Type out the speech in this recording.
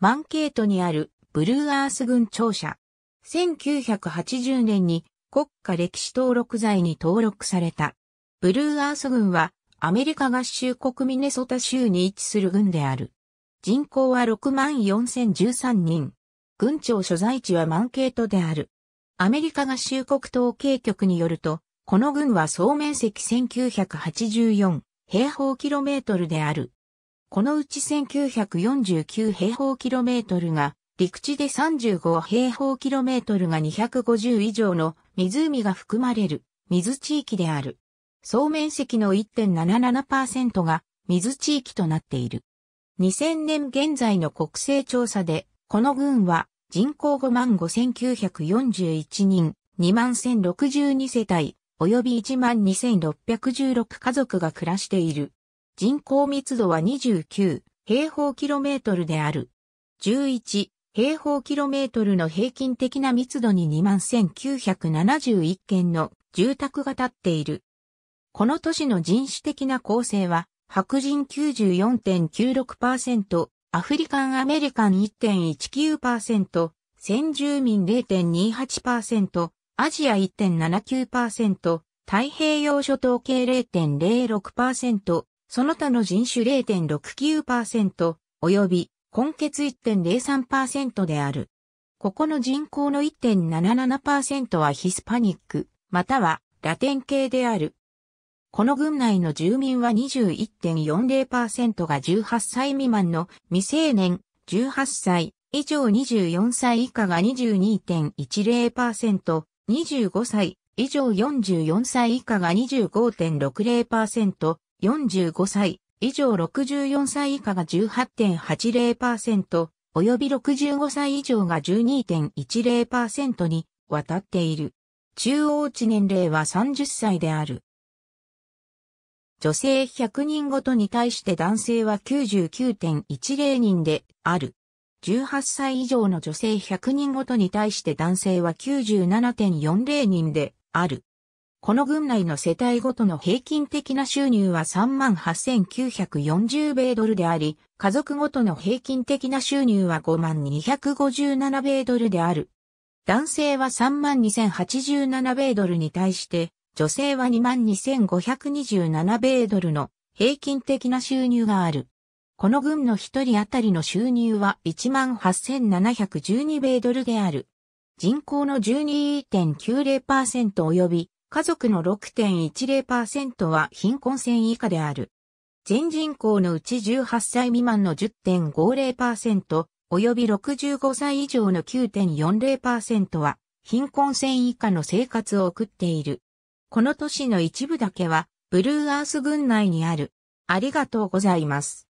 マンケートにあるブルーアース軍庁舎。1980年に国家歴史登録罪に登録された。ブルーアース軍はアメリカ合衆国ミネソタ州に位置する軍である。人口は64,013人。軍庁所在地はマンケートである。アメリカ合衆国統計局によると、この軍は総面積1984平方キロメートルである。このうち1949平方キロメートルが、陸地で35平方キロメートルが250以上の湖が含まれる水地域である。総面積の1.77%が水地域となっている。2000年現在の国勢調査で、この群は人口55,941人、21,062世帯、及び12,616家族が暮らしている。人口密度は29平方キロメートルである。11平方キロメートルの平均的な密度に21,971件の住宅が建っている。この都市の人種的な構成は、白人94.96%、アフリカンアメリカン1.19%、先住民0.28%、アジア1.79%、太平洋諸島系0.06%、その他の人種0.69%、及び、根血1.03%である。ここの人口の1.77%はヒスパニック、またはラテン系である。この郡内の住民は21.40%が18歳未満の未成年、18歳以上24歳以下が22.10%、25歳以上44歳以下が25.60%、45歳以上64歳以下が18.80%、及び65歳以上が12.10%に渡っている。中央値年齢は30歳である。女性100人ごとに対して男性は99.10人である。18歳以上の女性100人ごとに対して男性は97.40人である。この軍内の世帯ごとの平均的な収入は38,940米ドルであり、家族ごとの平均的な収入は52,257米ドルである。男性は32,087米ドルに対して、女性は22,527米ドルの平均的な収入がある。この軍の一人当たりの収入は18,712米ドルである。人口の12.90%及び家族の6.10%は貧困線以下である。全人口のうち18歳未満の10.50%、及び65歳以上の9.40%は、貧困線以下の生活を送っている。この都市の一部だけは、ブルーアース群内にある。ありがとうございます。